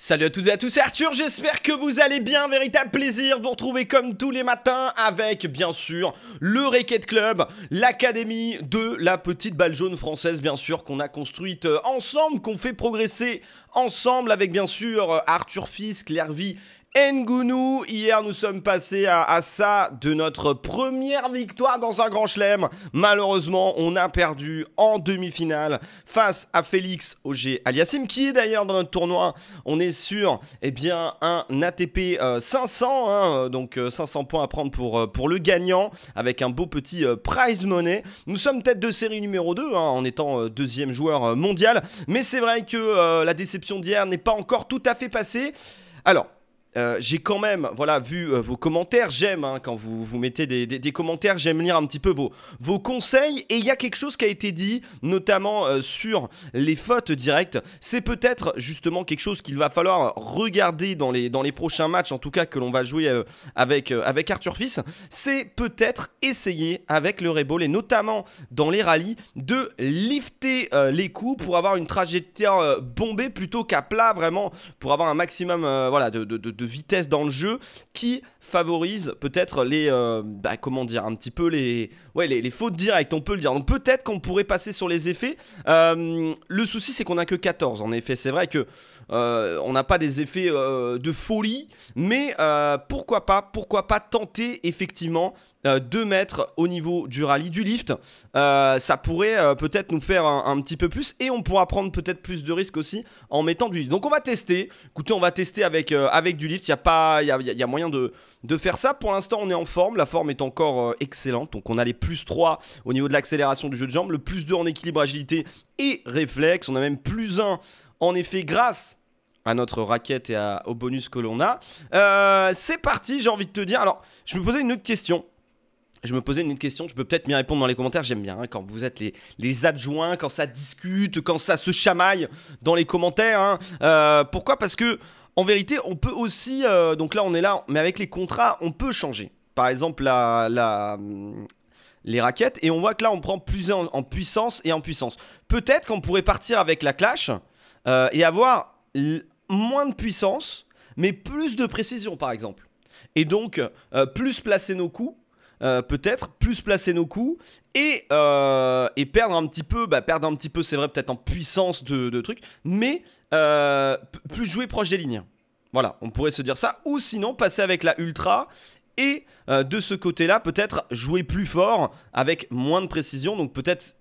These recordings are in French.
Salut à toutes et à tous, c'est Arthur, j'espère que vous allez bien, véritable plaisir de vous retrouver comme tous les matins avec bien sûr le Racket Club, l'académie de la petite balle jaune française bien sûr qu'on a construite euh, ensemble, qu'on fait progresser ensemble avec bien sûr euh, Arthur Fils, Claire Ngounou. Hier, nous sommes passés à, ça de notre première victoire dans un grand chelem. Malheureusement, on a perdu en demi-finale face à Félix OG Aliassim, qui est d'ailleurs dans notre tournoi. On est sur eh bien, un ATP 500, euh, hein, euh, donc 500 euh, points à prendre pour, pour le gagnant, avec un beau petit prize money. Nous sommes tête de série numéro 2, hein, en étant deuxième joueur mondial. Mais c'est vrai que la déception d'hier n'est pas encore tout à fait passée. Alors, euh, j'ai quand même voilà, vu euh, vos commentaires. J'aime hein, quand vous, vous mettez des, commentaires, j'aime lire un petit peu vos, vos conseils. Et il y a quelque chose qui a été dit, notamment euh, sur les fautes directes. C'est peut-être justement quelque chose qu'il va falloir regarder dans les, dans les prochains matchs, en tout cas que l'on va jouer avec, avec Arthur Fils. C'est peut-être essayer avec le Ball et notamment dans les rallyes de lifter les coups pour avoir une trajectoire bombée plutôt qu'à plat, vraiment, pour avoir un maximum voilà, de de vitesse dans le jeu qui favorise peut-être les, euh, bah, comment dire, un petit peu les, ouais, les, fautes directes, on peut le dire. Donc peut-être qu'on pourrait passer sur les effets. Euh, le souci, c'est qu'on n'a que 14. En effet, c'est vrai que euh, on n'a pas des effets de folie, mais pourquoi pas, pourquoi pas tenter effectivement 2 euh, mètres au niveau du rallye, du lift. Euh, ça pourrait euh, peut-être nous faire un, petit peu plus et on pourra prendre peut-être plus de risques aussi en mettant du lift. Donc on va tester. Écoutez, on va tester avec, avec du lift. Il y, a pas, il y a moyen de, faire ça. Pour l'instant, on est en forme. La forme est encore excellente. Donc on a les plus 3 au niveau de l'accélération du jeu de jambes, le plus 2 en équilibre, agilité et réflexe. On a même plus 1 en effet grâce à notre raquette et au bonus que l'on a. c'est parti, j'ai envie de te dire. Alors, je me posais une autre question je me posais une question, je peux peut-être m'y répondre dans les commentaires, j'aime bien hein, quand vous êtes les, adjoints, quand ça discute, quand ça se chamaille dans les commentaires. Hein. Euh, pourquoi Parce que en vérité, on peut aussi, euh, donc là on est là, mais avec les contrats, on peut changer. Par exemple, la, mm, les raquettes, et on voit que là on prend plus en, puissance et en puissance. Peut-être qu'on pourrait partir avec la clash euh, et avoir moins de puissance, mais plus de précision par exemple. Et donc, plus placer nos coups, euh, peut-être, plus placer nos coups et, euh, perdre un petit peu, bah, perdre un petit peu, c'est vrai, peut-être en puissance de, truc trucs, mais euh, plus jouer proche des lignes. Voilà, on pourrait se dire ça, ou sinon passer avec la ultra et de ce côté-là, peut-être jouer plus fort avec moins de précision, donc peut-être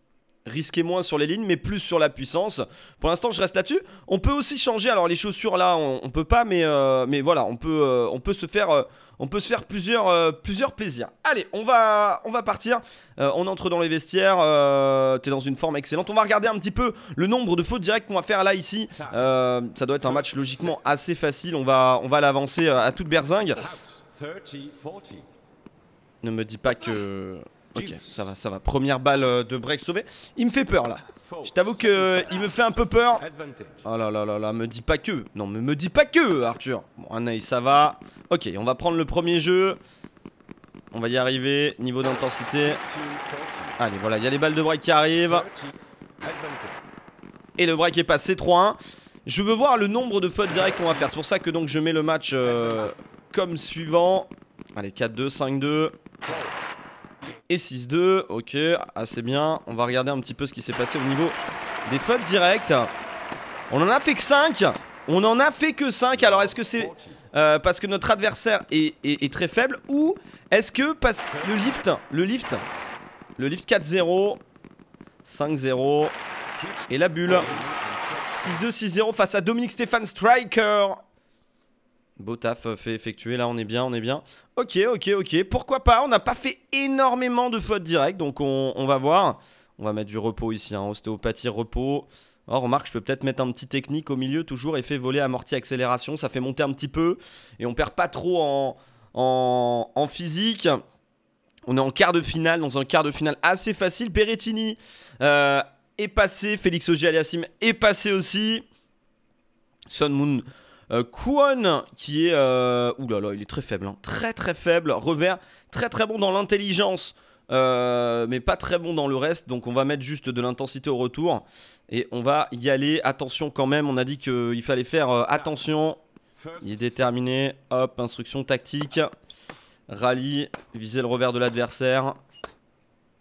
risquer moins sur les lignes, mais plus sur la puissance. Pour l'instant, je reste là-dessus. On peut aussi changer. Alors les chaussures là, on, ne peut pas, mais euh, mais voilà, on peut euh, on peut se faire euh, on peut se faire plusieurs plusieurs plaisirs. Allez, on va on va partir. on entre dans les vestiaires. T'es dans une forme excellente. On va regarder un petit peu le nombre de fautes directes qu'on va faire là ici. ça doit être un match logiquement assez facile. On va on va l'avancer à toute berzingue. Ne me dis pas que Ok, ça va, ça va. Première balle euh, de break sauvée. Il me fait peur là. Je t'avoue que euh, il me fait un peu peur. Oh là là là là, me dis pas que. Non, mais me dis pas que, Arthur. Bon, un ça va. Ok, on va prendre le premier jeu. On va y arriver. Niveau d'intensité. Allez, voilà, il y a les balles de break qui arrivent. Et le break est passé 3-1. Je veux voir le nombre de fautes directes qu'on va faire. C'est pour ça que donc je mets le match euh, comme suivant. Allez, 4-2, 5-2 et 6-2. Ok, assez bien. On va regarder un petit peu ce qui s'est passé au niveau des fautes directes. On en a fait que 5. On en a fait que 5. Alors, est-ce que c'est euh, parce que notre adversaire est, est très faible ou est-ce que parce que le lift, le lift, le lift 4-0, 5-0 et la bulle 6-2, 6-0 face à Dominique Stéphane Striker Beau taf euh, fait effectuer, là on est bien, on est bien. Ok, ok, ok, pourquoi pas, on n'a pas fait énormément de fautes directes, donc on, va voir. On va mettre du repos ici, hein. ostéopathie, repos. Oh, remarque, je peux peut-être mettre un petit technique au milieu, toujours effet volé, amorti, accélération, ça fait monter un petit peu, et on perd pas trop en, en, physique. On est en quart de finale, dans un quart de finale assez facile. Berrettini euh, est passé, Félix ogier est passé aussi. Sun Moon euh, Kwon, qui est. Euh, ouh là là, il est très faible. Hein. Très très faible. Revers, très très bon dans l'intelligence. Euh, mais pas très bon dans le reste. Donc on va mettre juste de l'intensité au retour. Et on va y aller. Attention quand même, on a dit qu'il fallait faire attention. Il est déterminé. Hop, instruction tactique. Rallye, viser le revers de l'adversaire.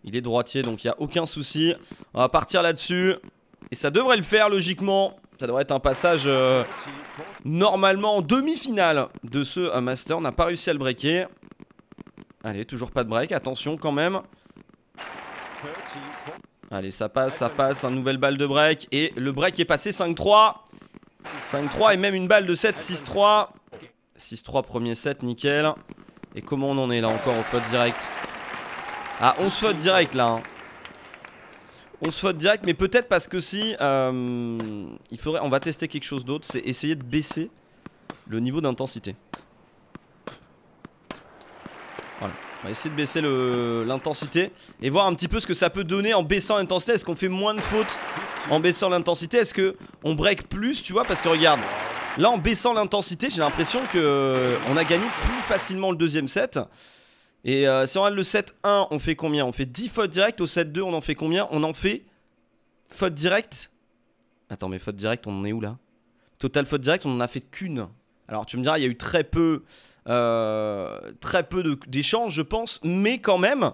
Il est droitier, donc il n'y a aucun souci. On va partir là-dessus. Et ça devrait le faire, logiquement. Ça devrait être un passage euh, normalement en demi-finale de ce euh, Master. On n'a pas réussi à le breaker. Allez, toujours pas de break. Attention quand même. Allez, ça passe, ça passe. Un nouvelle balle de break. Et le break est passé 5-3. 5-3 et même une balle de 7, 6-3. 6-3, premier set, nickel. Et comment on en est là encore au faute direct Ah, 11 faute direct là. Hein. On se faute direct, mais peut-être parce que si. Euh, il on va tester quelque chose d'autre, c'est essayer de baisser le niveau d'intensité. Voilà. On va essayer de baisser l'intensité et voir un petit peu ce que ça peut donner en baissant l'intensité. Est-ce qu'on fait moins de fautes en baissant l'intensité Est-ce que on break plus, tu vois Parce que regarde, là en baissant l'intensité, j'ai l'impression que euh, on a gagné plus facilement le deuxième set. Et euh, si on a le 7-1, on fait combien On fait 10 fautes directes. Au 7-2, on en fait combien On en fait fautes directes. Attends, mais fautes directes, on en est où là Total fautes directes, on en a fait qu'une. Alors tu me diras, il y a eu très peu, euh, très peu d'échanges, je pense, mais quand même,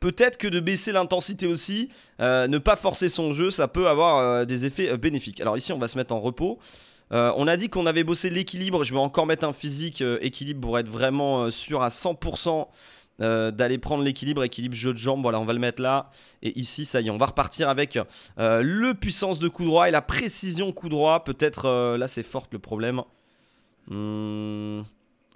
peut-être que de baisser l'intensité aussi, euh, ne pas forcer son jeu, ça peut avoir des effets bénéfiques. Alors ici, on va se mettre en repos. Euh, on a dit qu'on avait bossé l'équilibre. Je vais encore mettre un physique euh, équilibre pour être vraiment euh, sûr à 100% d'aller prendre l'équilibre. Équilibre jeu de jambes, voilà, on va le mettre là. Et ici, ça y est, on va repartir avec le puissance de coup droit et la précision coup droit. Peut-être, là c'est forte le problème. Hmm.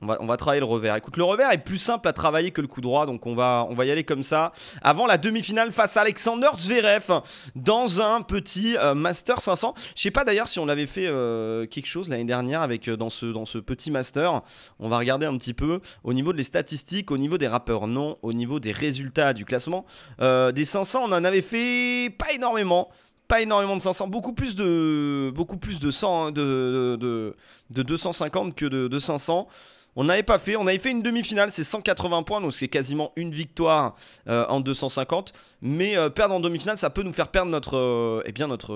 On va, travailler le revers. Écoute, le revers est plus simple à travailler que le coup droit, donc on va, on va y aller comme ça. Avant la demi-finale face à Alexander Zverev dans un petit euh, Master 500. Je sais pas d'ailleurs si on avait fait euh, quelque chose l'année dernière avec euh, dans, ce, dans ce petit Master. On va regarder un petit peu au niveau des statistiques, au niveau des rappeurs, non, au niveau des résultats du classement. des 500, on en avait fait pas énormément pas énormément de 500, beaucoup plus de beaucoup plus de 100 hein, de, de, 250 que de, de 500. On n'avait pas fait, on avait fait une demi-finale, c'est 180 points, donc c'est quasiment une victoire euh, en 250. Mais euh, perdre en demi-finale, ça peut nous faire perdre notre, euh, eh bien notre,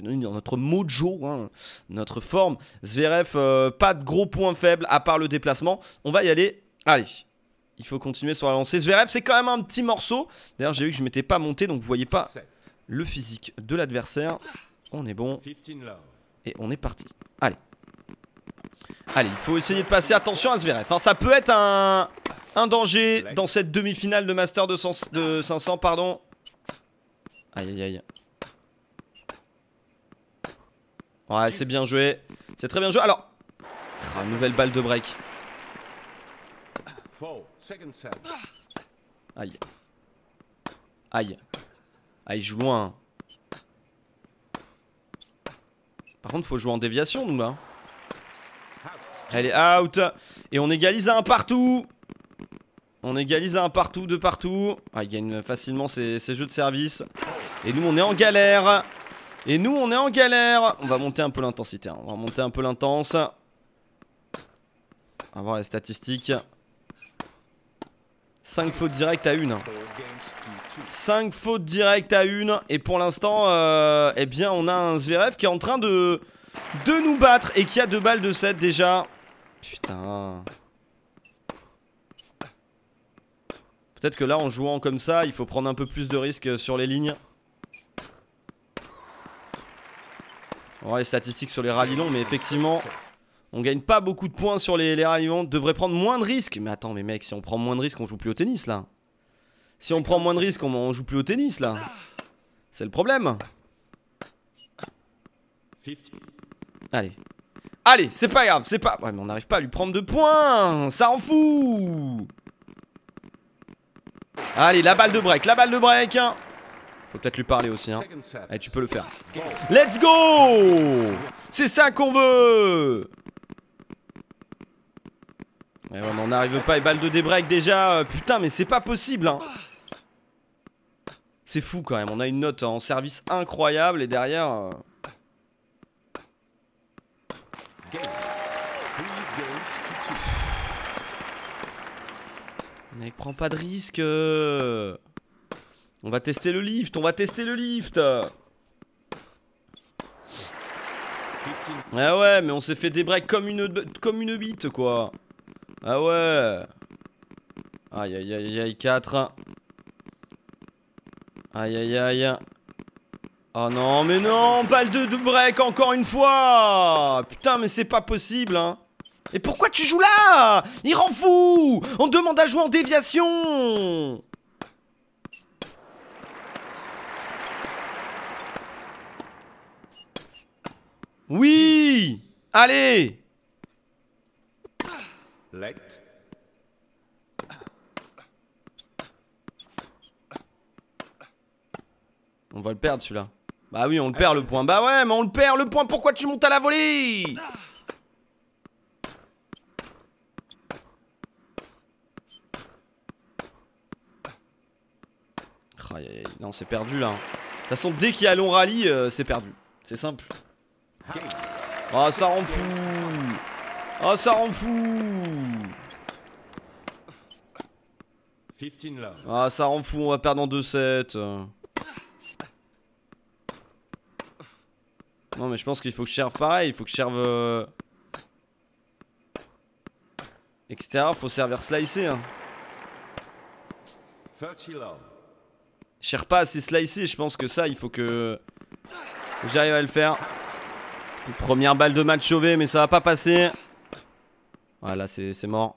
notre, notre mojo, hein, notre forme. Zverev, pas de gros points faibles à part le déplacement. On va y aller. Allez, il faut continuer sur la lancée. Zverev, c'est quand même un petit morceau. D'ailleurs, j'ai vu que je m'étais pas monté, donc vous voyez pas le physique de l'adversaire. On est bon. Et on est parti. Allez. Allez, il faut essayer de passer. Attention à Zverev. Enfin, Ça peut être un, un danger dans cette demi-finale de Master de, 500. Pardon. Aïe, aïe, aïe. Ouais, c'est bien joué. C'est très bien joué. Alors, ah, nouvelle balle de break. Aïe. Aïe. Aïe, ah, joue loin. Par contre, faut jouer en déviation, nous, là. Elle est out. Et on égalise à un partout. On égalise à un partout, de partout. Ah, il gagne facilement ses, jeux de service. Et nous, on est en galère. Et nous, on est en galère. On va monter un peu l'intensité. Hein. On va monter un peu l'intense. On va voir les statistiques. 5 fautes directes à une. 5 hein. fautes directes à une. Et pour l'instant, euh, eh bien, on a un Zverev qui est en train de, de nous battre et qui a deux balles de 7 déjà. Putain. Peut-être que là, en jouant comme ça, il faut prendre un peu plus de risques sur les lignes. On les statistiques sur les rallyes longs, mais effectivement, on gagne pas beaucoup de points sur les, les rallyes longs. On devrait prendre moins de risques. Mais attends, mais mec, si on prend moins de risques, on joue plus au tennis là. Si on prend moins de risques, on, on joue plus au tennis là. C'est le problème. Allez, Allez, c'est pas grave, c'est pas... Ouais, mais on n'arrive pas à lui prendre de points Ça en fout Allez, la balle de break, la balle de break hein. Faut peut-être lui parler aussi, hein. Allez, eh, tu peux le faire. Let's go C'est ça qu'on veut eh Ouais, mais on n'arrive pas, les balles de débreak déjà. Euh, putain, mais c'est pas possible, hein. C'est fou quand même, on a une note en service incroyable et derrière... Euh, Mec, prends pas de risque. On va tester le lift, on va tester le lift. Ah ouais, mais on s'est fait des breaks comme une, comme une bite, quoi. Ah ouais. Aïe, aïe, aïe, aïe, 4. Aïe, aïe, aïe. Oh non, mais non Balle de, de break encore une fois Putain, mais c'est pas possible, hein Et pourquoi tu joues là Il rend fou On demande à jouer en déviation Oui Allez On va le perdre celui-là. Bah oui, on le perd le point. Bah ouais, mais on le perd le point. Pourquoi tu montes à la volée oh, Non, c'est perdu là. De toute façon, dès qu'il y a long rallye, euh, c'est perdu. C'est simple. Ah, oh, ça rend fou oh, ça rend fou Ah, oh, ça rend fou, on va perdre en 2-7. Non, mais je pense qu'il faut que je serve pareil. Il faut que je serve. Etc. Euh, il faut servir slicé. Hein. Je serve pas assez slicé. Je pense que ça, il faut que. J'arrive à le faire. première balle de match sauvée, mais ça va pas passer. Voilà, c'est mort.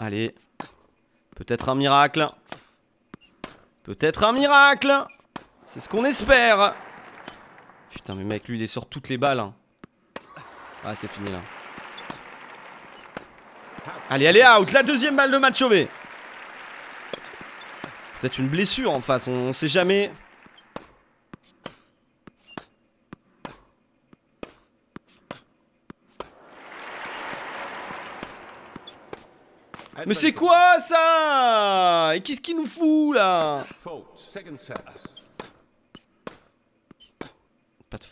Allez. Peut-être un miracle. Peut-être un miracle. C'est ce qu'on espère. Putain, mais mec, lui, il est sort toutes les balles. Hein. Ah, c'est fini là. Allez, allez, out. La deuxième balle de match Peut-être une blessure en face, on, on sait jamais. Mais c'est quoi ça Et qu'est-ce qu'il nous fout là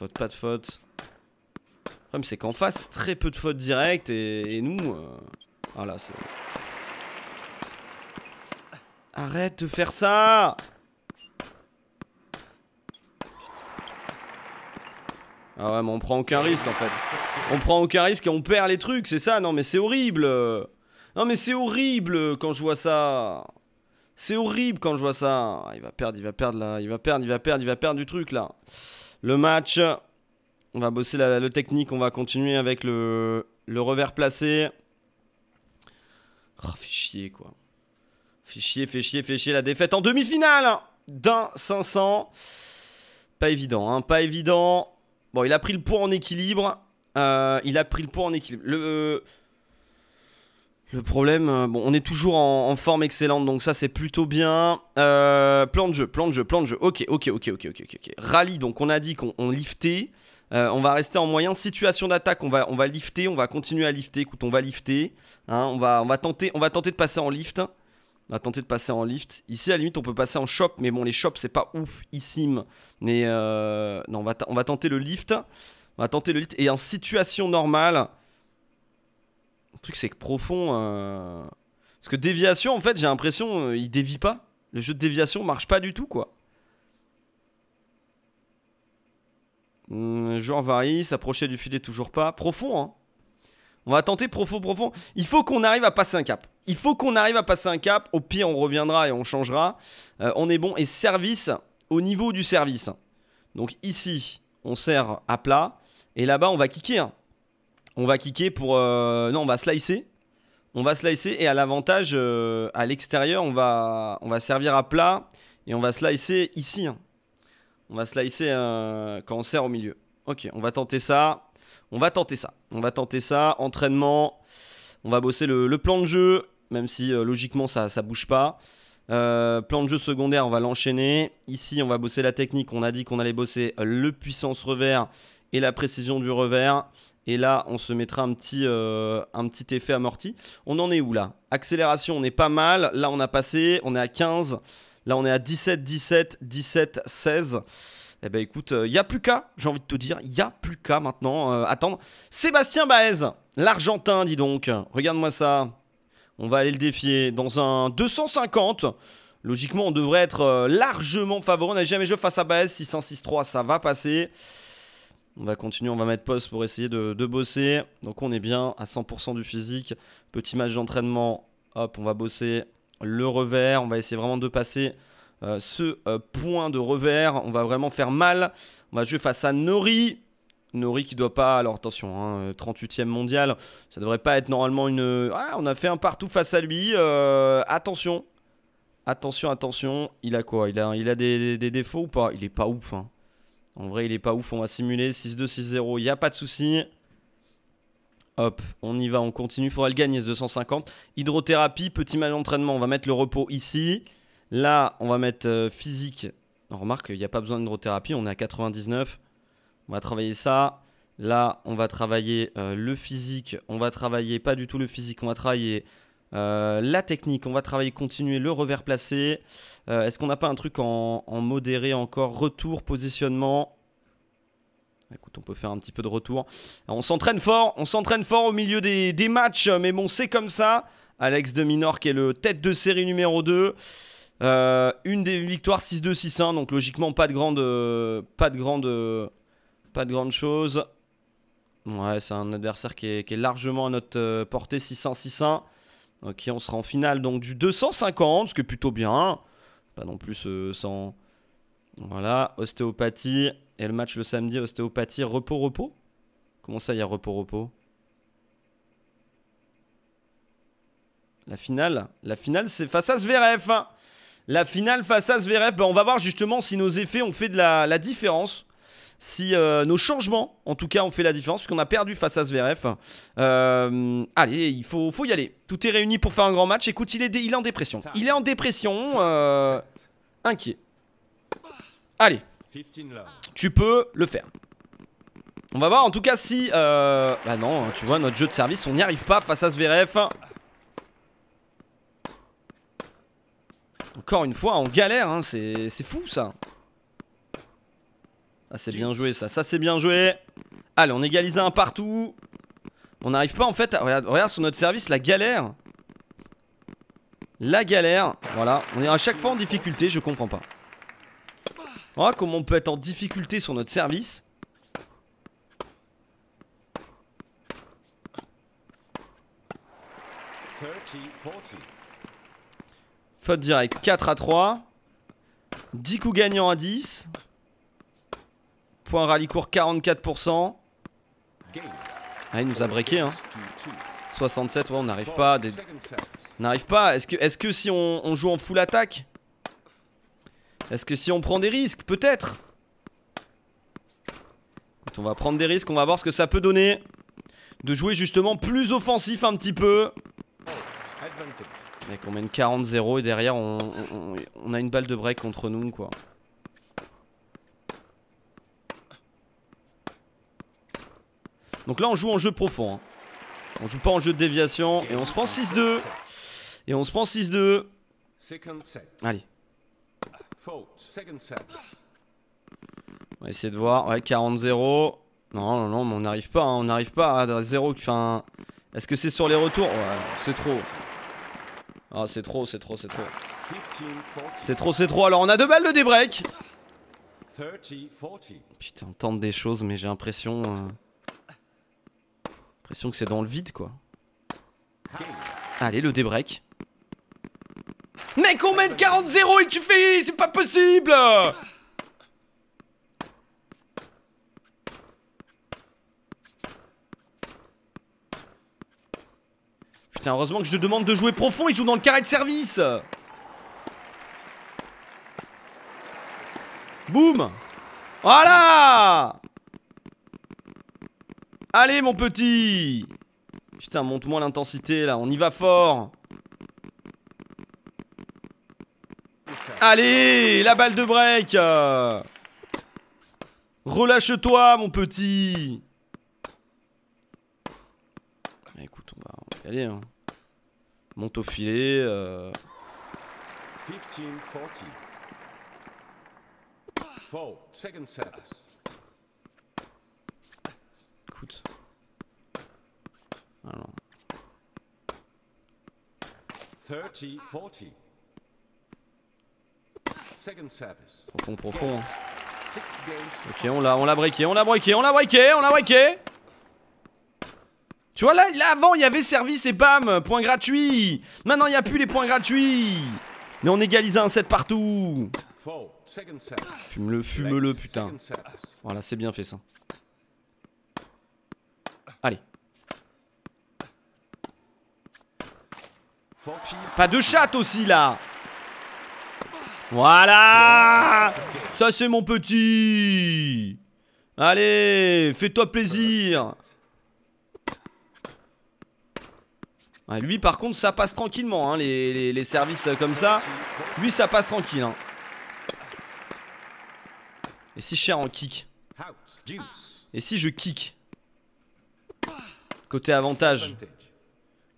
pas de faute. Le c'est qu'en face, très peu de fautes directes et, nous. Euh, voilà, Arrête de faire ça Ah ouais, mais on prend aucun risque en fait. On prend aucun risque et on perd les trucs, c'est ça Non, mais c'est horrible Non, mais c'est horrible quand je vois ça C'est horrible quand je vois ça ah, Il va perdre, il va perdre là, il va perdre, il va perdre, il va perdre du truc là. Le match, on va bosser le technique, on va continuer avec le, revers placé. Oh, fait chier quoi. Fait chier, fait chier, fait chier la défaite en demi-finale d'un 500. Pas évident, hein, pas évident. Bon, il a pris le poids en équilibre. Euh, il a pris le poids en équilibre. Le, le problème, euh, bon, on est toujours en, forme excellente, donc ça c'est plutôt bien. Euh, plan de jeu, plan de jeu, plan de jeu. Ok, ok, ok, ok, ok, ok. Rallye, donc on a dit qu'on liftait. Euh, on va rester en moyen. Situation d'attaque, on va, on va lifter, on va continuer à lifter. Écoute, on va lifter. Hein. on, va, on, va tenter, on va tenter de passer en lift. On va tenter de passer en lift. Ici, à la limite, on peut passer en shop, mais bon, les shops, c'est pas ouf, ici. Mais non, on va, on va tenter le lift. On va tenter le lift. Et en situation normale, le truc, c'est que profond. Euh, parce que déviation, en fait, j'ai l'impression, euh, il dévie pas. Le jeu de déviation marche pas du tout, quoi. Hum, joueur varie, s'approcher du filet, toujours pas. Profond, hein. On va tenter profond, profond. Il faut qu'on arrive à passer un cap. Il faut qu'on arrive à passer un cap. Au pire, on reviendra et on changera. Euh, on est bon. Et service, au niveau du service. Donc ici, on sert à plat. Et là-bas, on va kicker. Hein. On va kicker pour. Euh, non, on va slicer. On va slicer et à l'avantage, euh, à l'extérieur, on va, on va servir à plat et on va slicer ici. Hein. On va slicer euh, quand on sert au milieu. Ok, on va tenter ça. On va tenter ça. On va tenter ça. Entraînement. On va bosser le, plan de jeu, même si logiquement ça ne bouge pas. plan de jeu secondaire, on va l'enchaîner. Ici, on va bosser la technique. On a dit qu'on allait bosser le puissance revers et la précision du revers. Et là, on se mettra un petit, euh, un petit effet amorti. On en est où là Accélération, on est pas mal. Là, on a passé, on est à 15. Là, on est à 17, 17, 17, 16. Eh ben écoute, il euh, n'y a plus qu'à, j'ai envie de te dire, il n'y a plus qu'à maintenant euh, attendre. Sébastien Baez, l'Argentin, dis donc. Regarde-moi ça. On va aller le défier dans un 250. Logiquement, on devrait être largement favori. On n'a jamais joué face à Baez. 6 3 ça va passer. On va continuer, on va mettre pause pour essayer de, bosser. Donc on est bien à 100% du physique. Petit match d'entraînement, hop, on va bosser le revers. On va essayer vraiment de passer euh, ce euh, point de revers. On va vraiment faire mal. On va jouer face à Nori. Nori qui doit pas. Alors attention, 38e hein, mondial. Ça devrait pas être normalement une. Ah, on a fait un partout face à lui. Euh, attention. Attention, attention. Il a quoi il a, il a des, défauts ou pas Il est pas ouf. Hein. En vrai, il est pas ouf, on va simuler. 6-2, 6-0, il n'y a pas de souci. Hop, on y va, on continue. Il faudrait le gagner ce 250. Hydrothérapie, petit mal d'entraînement. On va mettre le repos ici. Là, on va mettre euh, physique. remarque il n'y a pas besoin d'hydrothérapie. On est à 99. On va travailler ça. Là, on va travailler euh, le physique. On va travailler pas du tout le physique. On va travailler euh, la technique, on va travailler, continuer le revers placé. Euh, est-ce qu'on n'a pas un truc en, modéré encore Retour, positionnement. Écoute, on peut faire un petit peu de retour. on s'entraîne fort, on s'entraîne fort au milieu des, matchs, mais bon, c'est comme ça. Alex de Minor qui est le tête de série numéro 2. Euh, une des victoires 6-2, 6-1, donc logiquement pas de grande, pas de grande, pas de grande chose. Ouais, c'est un adversaire qui est, qui est, largement à notre portée 6-1, 6-1. Ok, on sera en finale donc du 250, ce qui est plutôt bien. Pas non plus euh, sans... Voilà, ostéopathie. Et le match le samedi, ostéopathie, repos, repos Comment ça, il y a repos, repos La finale La finale, c'est face à Zverev. La finale face à Zverev. Ben, on va voir justement si nos effets ont fait de la différence si euh, nos changements, en tout cas, ont fait la différence, puisqu'on a perdu face à Zverev. Euh, allez, il faut, y aller. Tout est réuni pour faire un grand match. Écoute, il est, il en dépression. Il est en dépression, euh, inquiet. Allez, tu peux le faire. On va voir en tout cas si... Euh, bah non, hein, tu vois, notre jeu de service, on n'y arrive pas face à Zverev. Encore une fois, on galère, hein, c'est fou ça. Ah, c'est bien joué ça. Ça, c'est bien joué. Allez, on égalise un partout. On n'arrive pas en fait à... Regarde, sur notre service la galère. La galère. Voilà, on est à chaque fois en difficulté, je comprends pas. Voilà oh, comment on peut être en difficulté sur notre service. Faute direct. 4 à 3. 10 coups gagnants à 10. Point rallye court 44%. Ah, il nous a breaké. Hein. 67, on n'arrive pas. n'arrive pas. Est-ce que, est que si on, joue en full attaque Est-ce que si on prend des risques Peut-être. On va prendre des risques. On va voir ce que ça peut donner. De jouer justement plus offensif un petit peu. Mec, on une 40-0 et derrière, on, on a une balle de break contre nous, quoi. Donc là, on joue en jeu profond. Hein. On joue pas en jeu de déviation. Et on se prend 6-2. Et on se prend 6-2. Allez. On va essayer de voir. Ouais, 40-0. Non, non, non, mais on n'arrive pas. Hein. On n'arrive pas à 0. Enfin, est-ce que c'est sur les retours c'est trop. Ah, c'est trop, c'est trop, c'est trop. C'est trop, c'est trop. Alors, on a deux balles de débreak. Putain, on tente des choses, mais j'ai l'impression. Euh, l'impression que c'est dans le vide, quoi. Allez, le débreak. Mec, on mène 40-0 et tu fais... C'est pas possible Putain, heureusement que je te demande de jouer profond, il joue dans le carré de service Boum Voilà Allez, mon petit Putain, monte-moi l'intensité, là. On y va fort. Allez, la balle de break Relâche-toi, mon petit eh, Écoute, on va, y aller. Hein. Monte au filet. Euh. 30, 40. Second service. Profond, profond. Hein. Ok, on l'a, on l'a breaké, on l'a breaké, on l'a breaké, on l'a breaké. Tu vois, là, là avant, il y avait service et bam, point gratuit. Maintenant, il n'y a plus les points gratuits. Mais on égalise un set partout. Fume-le, fume-le, putain. Voilà, c'est bien fait ça. Pas de chatte aussi là Voilà Ça c'est mon petit Allez Fais-toi plaisir Lui par contre ça passe tranquillement hein, les, services comme ça Lui ça passe tranquille hein. Et si cher en kick Et si je kick Côté avantage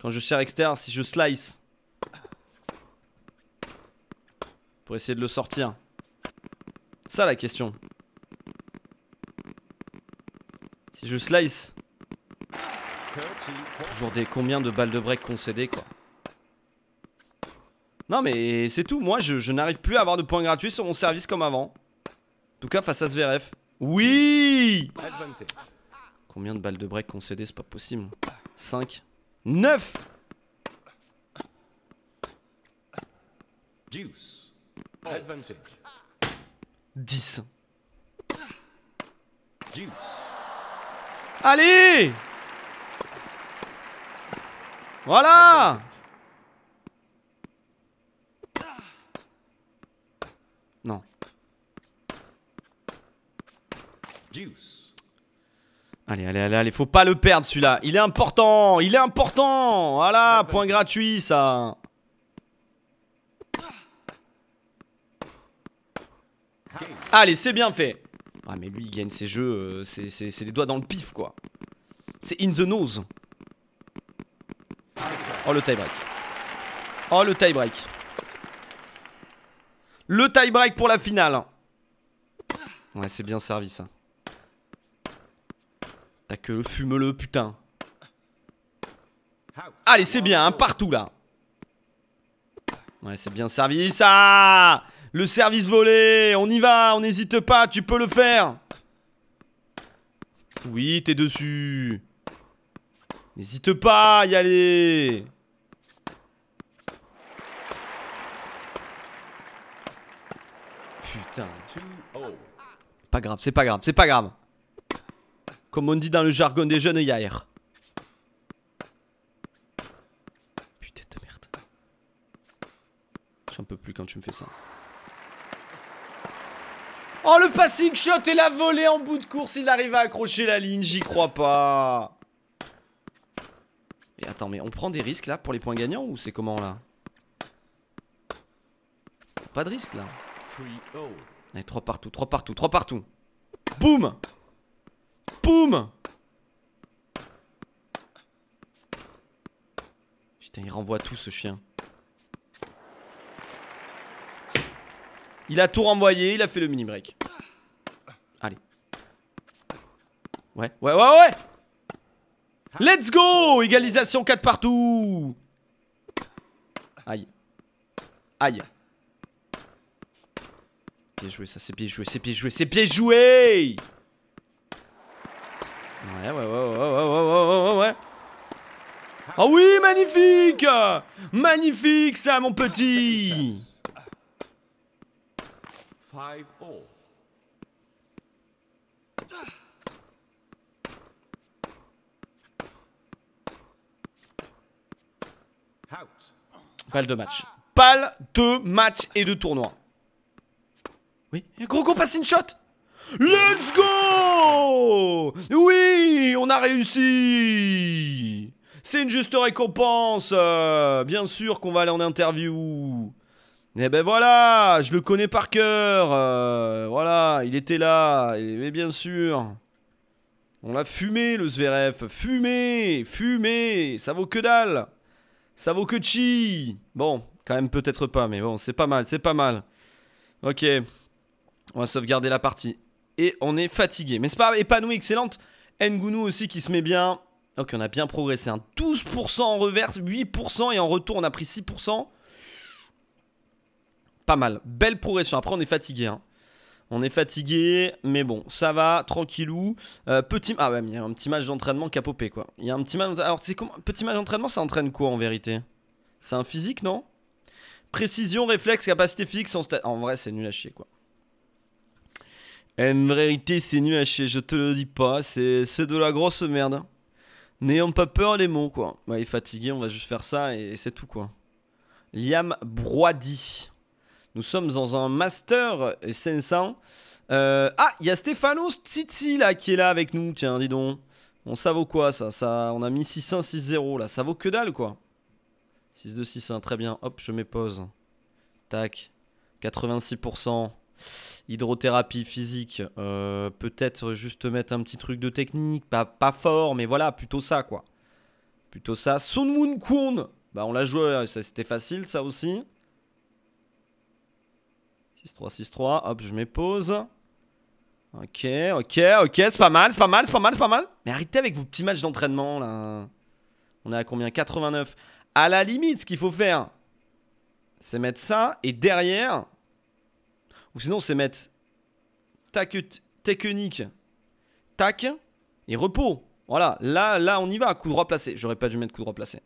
quand je serre externe, si je slice. Pour essayer de le sortir. Ça la question. Si je slice. Toujours des combien de balles de break concédées quoi. Non mais c'est tout, moi je, n'arrive plus à avoir de points gratuits sur mon service comme avant. En tout cas face à ce VRF. Oui Combien de balles de break concédées, c'est pas possible. 5 9 Deuce. Advantage. 10. Deuce. Allez Voilà Non. Deuce. Allez, allez, allez, allez, faut pas le perdre celui-là. Il est important, il est important. Voilà, point gratuit ça. Allez, c'est bien fait. Ah mais lui, il gagne ses jeux, euh, c'est les doigts dans le pif quoi. C'est in the nose. Oh le tie break. Oh le tie break. Le tie break pour la finale. Ouais, c'est bien servi ça. T'as que fume-le, putain. Allez, c'est bien, hein, partout là. Ouais, c'est bien servi ça. Le service volé, on y va, on n'hésite pas, tu peux le faire. Oui, t'es dessus. N'hésite pas à y aller. Putain. Pas grave, c'est pas grave, c'est pas grave. Comme on dit dans le jargon des jeunes, hier. Putain de merde. J'en peux plus quand tu me fais ça. Oh le passing shot et la volée en bout de course, il arrive à accrocher la ligne, j'y crois pas. Et attends, mais on prend des risques là pour les points gagnants ou c'est comment là Pas de risque là. 3 partout, 3 partout, 3 partout. Boum Poum Putain, il renvoie tout ce chien. Il a tout renvoyé, il a fait le mini break. Allez. Ouais, ouais, ouais, ouais Let's go Égalisation 4 partout Aïe. Aïe. Bien joué, ça c'est bien joué, c'est bien joué, c'est bien joué Ouais, ouais, ouais, ouais, ouais, ouais, ouais, ouais. Oh oui, magnifique Magnifique ça, mon petit Pâle de match. Pâle de match et de tournoi. Oui. Gros, gros, passe une shot Let's go Oui, on a réussi C'est une juste récompense euh, Bien sûr qu'on va aller en interview Eh ben voilà, je le connais par cœur euh, Voilà, il était là, mais bien sûr On l'a fumé le Zverev, fumé, fumé Ça vaut que dalle Ça vaut que chi Bon, quand même peut-être pas, mais bon, c'est pas mal, c'est pas mal. Ok, on va sauvegarder la partie et on est fatigué. Mais c'est pas épanoui, excellente. Ngunu aussi qui se met bien. Ok, on a bien progressé. 12% hein. en reverse, 8% et en retour on a pris 6%. Pas mal. Belle progression. Après on est fatigué. Hein. On est fatigué, mais bon, ça va, tranquillou. Euh, petit... Ah ouais, il y a un petit match d'entraînement qui a popé, quoi. Il y a un petit match... Alors, c'est comment... Petit match d'entraînement, ça entraîne quoi, en vérité C'est un physique, non Précision, réflexe, capacité physique, En vrai, c'est nul à chier, quoi. En vérité, c'est nu à chier je te le dis pas, c'est de la grosse merde. N'ayons pas peur les mots, quoi. Bah, il est fatigué, on va juste faire ça et, c'est tout, quoi. Liam Broidy. Nous sommes dans un Master 500. Euh, ah, il y a Stéphanos Tsitsi, là, qui est là avec nous. Tiens, dis donc. Bon, ça vaut quoi, ça, ça On a mis 6 0 là. Ça vaut que dalle, quoi. 6-2, 6-1, très bien. Hop, je mets pause. Tac. 86%. Hydrothérapie physique, euh, peut-être juste mettre un petit truc de technique, pas, fort, mais voilà, plutôt ça quoi. Plutôt ça. Sun Moon Kun, Bah on l'a joué, hein, c'était facile ça aussi. 6-3, 6-3, hop, je m'épose. Ok, ok, ok, c'est pas mal, c'est pas mal, c'est pas mal, c'est pas mal. Mais arrêtez avec vos petits matchs d'entraînement là. On est à combien 89. À la limite, ce qu'il faut faire, c'est mettre ça et derrière, ou sinon, c'est mettre tac, technique, tac et repos. Voilà, là, là, on y va. Coup droit placé. J'aurais pas dû mettre coup droit placé.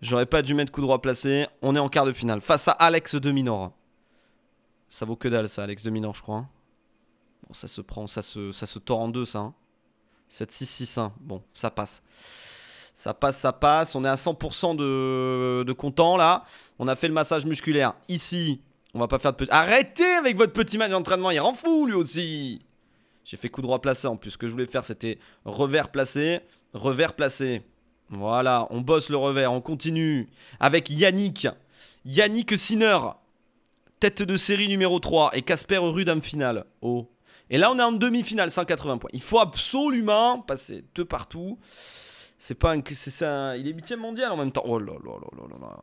J'aurais pas dû mettre coup droit placé. On est en quart de finale face à Alex de Minor. Ça vaut que dalle, ça, Alex de Minor, je crois. Bon, ça se prend, ça se, ça se tord en deux, ça. 7-6-6-1. Hein. Bon, ça passe. Ça passe, ça passe. On est à 100% de, de content là. On a fait le massage musculaire ici on va pas faire de petit... Arrêtez avec votre petit match d'entraînement, il rend fou lui aussi J'ai fait coup droit placé en plus. Ce que je voulais faire, c'était revers placé, revers placé. Voilà, on bosse le revers, on continue. Avec Yannick. Yannick Sinner. Tête de série numéro 3. Et Casper Rude en finale. Oh. Et là, on est en demi-finale, 180 points. Il faut absolument passer deux partout. C'est pas un... C'est ça. Il est huitième mondial en même temps. Oh là là là là là là.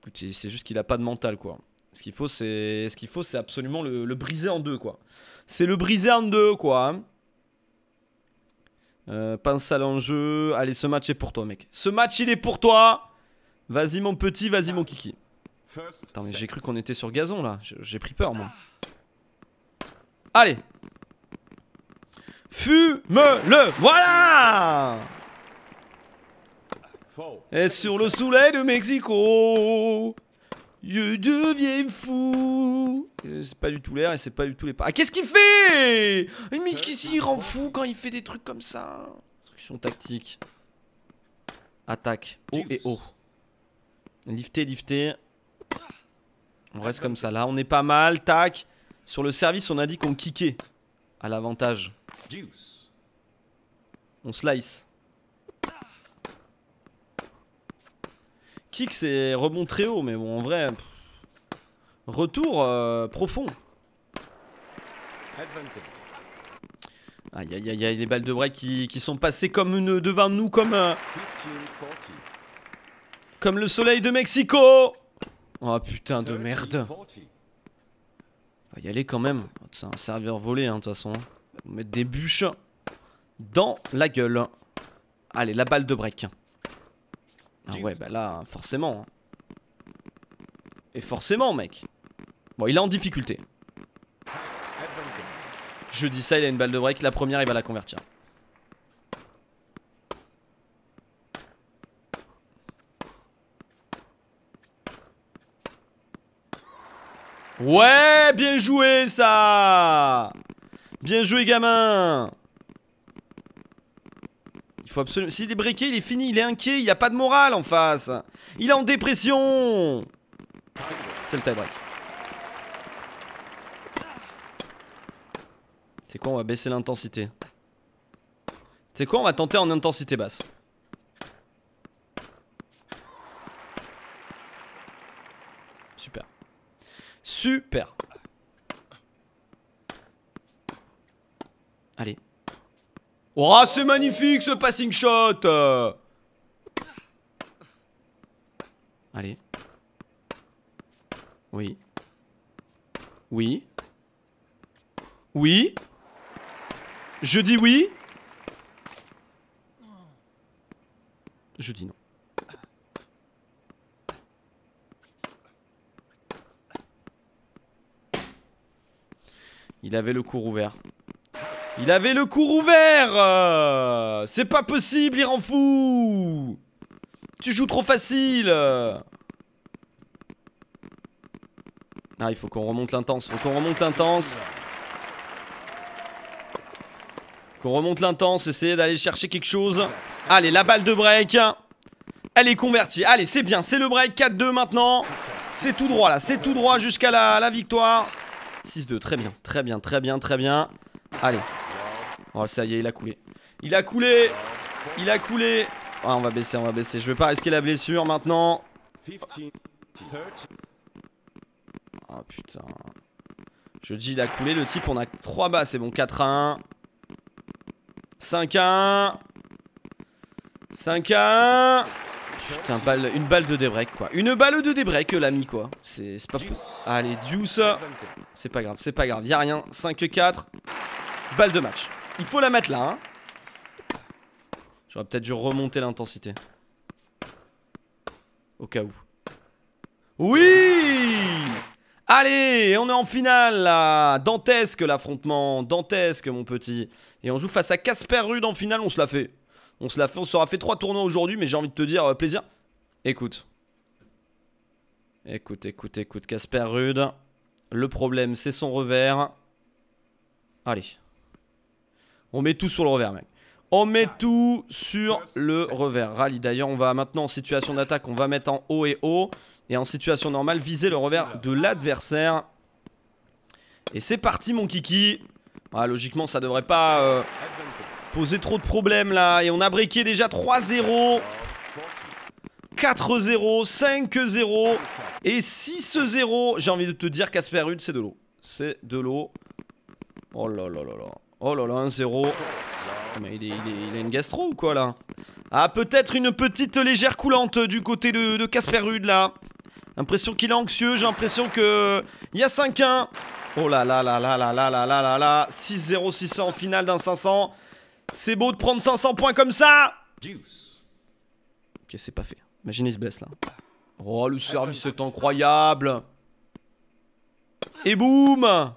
Écoutez, c'est juste qu'il a pas de mental, quoi. Ce qu'il faut, c'est ce qu'il faut, c'est absolument le, briser en deux, quoi. C'est le briser en deux, quoi. Euh, pense à l'enjeu. Allez, ce match est pour toi, mec. Ce match, il est pour toi. Vas-y, mon petit. Vas-y, mon kiki. Attends, mais j'ai cru qu'on était sur gazon, là. J'ai pris peur, moi. Allez. Fume-le. Voilà. Et sur le soleil de Mexico. Je deviens fou. Euh, c'est pas du tout l'air et c'est pas du tout les pas. Ah, qu'est-ce qu'il fait Mais qu'est-ce qu'il rend fou quand il fait des trucs comme ça Instruction tactique. Attaque. Haut et haut. Lifté, lifté. On reste comme ça. Là, on est pas mal. Tac. Sur le service, on a dit qu'on kickait. À l'avantage. On slice. c'est rebond très haut, mais bon, en vrai, retour euh, profond. Aïe aïe aïe les balles de break qui, sont passées comme une, devant nous, comme, euh, comme le soleil de Mexico. Oh putain de merde. va y aller quand même. Oh, c'est un serveur volé, hein, de toute façon. mettre des bûches dans la gueule. Allez, la balle de break. Ah ouais, bah là, forcément. Hein. Et forcément, mec. Bon, il est en difficulté. Je dis ça, il a une balle de break. La première, il va la convertir. Ouais, bien joué ça Bien joué gamin il faut S'il est briqué, il est fini, il est inquiet, il n'y a pas de morale en face. Il est en dépression. C'est le tie-break. C'est quoi, on va baisser l'intensité. C'est quoi, on va tenter en intensité basse. Super. Super. Oh, ah, c'est magnifique ce passing shot Allez. Oui. Oui. Oui. Je dis oui. Je dis non. Il avait le cours ouvert. Il avait le cours ouvert C'est pas possible, il rend fou Tu joues trop facile Ah, il faut qu'on remonte l'intense, faut qu'on remonte l'intense. Qu'on remonte l'intense, essayer d'aller chercher quelque chose. Allez, la balle de break. Elle est convertie. Allez, c'est bien, c'est le break. 4-2 maintenant. C'est tout droit là, c'est tout droit jusqu'à la victoire. 6-2, très bien, très bien, très bien, très bien. Allez, Oh, ça y est, il a coulé. Il a coulé Il a coulé oh, on va baisser, on va baisser. Je vais pas risquer la blessure maintenant. Oh putain. Je dis, il a coulé. Le type, on a 3 bas. C'est bon, 4 à 1. 5 à 1. 5 à 1. Putain, une balle de débreak quoi. Une balle de débreak l'ami quoi. C'est pas possible. Allez, Deuce. C'est pas grave, c'est pas grave. Y'a rien. 5-4. Balle de match. Il faut la mettre là. Hein. J'aurais peut-être dû remonter l'intensité. Au cas où. Oui Allez, on est en finale là Dantesque l'affrontement, dantesque mon petit. Et on joue face à Casper Rude en finale, on se la fait. On se la fait, on sera fait trois tournois aujourd'hui, mais j'ai envie de te dire, euh, plaisir. Écoute. Écoute, écoute, écoute, Casper Rude. Le problème, c'est son revers. Allez. On met tout sur le revers, mec. On met ah. tout sur le revers. Rally, d'ailleurs, on va maintenant en situation d'attaque, on va mettre en haut et haut. Et en situation normale, viser le revers de l'adversaire. Et c'est parti, mon kiki. Ah, logiquement, ça devrait pas euh, poser trop de problèmes, là. Et on a briqué déjà 3-0. 4-0, 5-0 et 6-0. J'ai envie de te dire, Casper Ruud, c'est de l'eau. C'est de l'eau. Oh là là là là. Oh là là, 1-0. Mais il, est, a une gastro ou quoi là Ah, peut-être une petite légère coulante du côté de Casper Rude là. Impression qu'il est anxieux, j'ai l'impression que. Il y a 5-1. Oh là là là là là là là là là là. 6-0, 600 en finale d'un 500. C'est beau de prendre 500 points comme ça. Ok, c'est pas fait. Imaginez, il se là. Oh, le service est incroyable. Et boum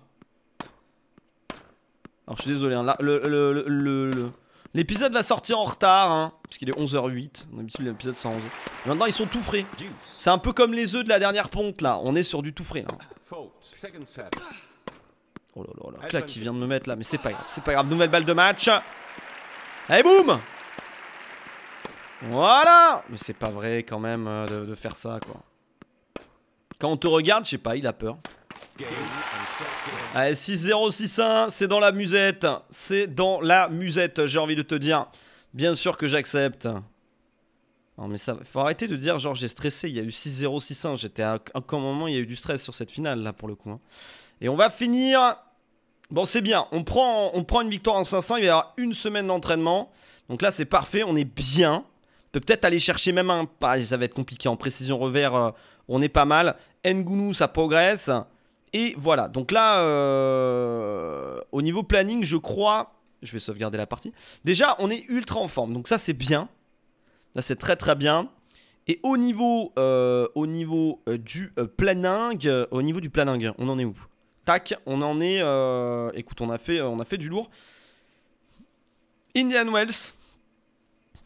alors je suis désolé, hein. l'épisode le, va sortir en retard, hein, parce qu'il est 11h08, d'habitude l'épisode c'est 11h. Maintenant ils sont tout frais. C'est un peu comme les œufs de la dernière ponte là, on est sur du tout frais Oh là là là, claque qui vient de me mettre là, mais c'est pas grave, c'est pas grave, nouvelle balle de match. Allez boum Voilà Mais c'est pas vrai quand même euh, de faire ça quoi. Quand on te regarde, je sais pas, il a peur. Allez, 6-0, 6-1, c'est dans la musette. C'est dans la musette, j'ai envie de te dire. Bien sûr que j'accepte. Non mais ça, faut arrêter de dire genre j'ai stressé, il y a eu 6-0, 6-1, j'étais à un moment il y a eu du stress sur cette finale là pour le coup. Hein. Et on va finir, bon c'est bien, on prend, on prend une victoire en 500, il y avoir une semaine d'entraînement, donc là c'est parfait, on est bien, peut être aller chercher même un, ça va être compliqué, en précision revers euh, on est pas mal, Ngunu ça progresse, et voilà, donc là, euh, au niveau planning, je crois, je vais sauvegarder la partie. Déjà, on est ultra en forme, donc ça c'est bien. Là c'est très très bien. Et au niveau, euh, au niveau euh, du planning, au niveau du planning, on en est où Tac, on en est. écoute, on a fait, on a fait du lourd. Indian Wells,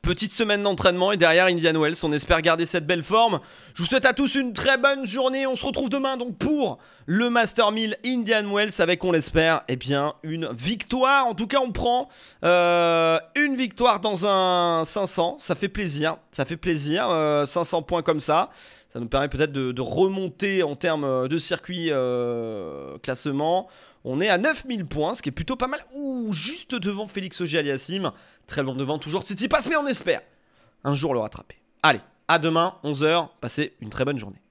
Petite semaine d'entraînement et derrière Indian Wells, on espère garder cette belle forme. Je vous souhaite à tous une très bonne journée. On se retrouve demain donc pour le Master 1000 Indian Wells avec, on l'espère, Et eh bien une victoire. En tout cas, on prend euh, une victoire dans un 500. Ça fait plaisir. Ça fait plaisir. 500 euh, points comme ça. Ça nous permet peut-être de, remonter en termes euh, de circuit euh, classement. On est à 9000 points, ce qui est plutôt pas mal. Ouh, juste devant Félix Auger Aliassim. Très loin devant, toujours passe mais on espère un jour le rattraper. Allez, à demain, 11h. Passez une très bonne journée.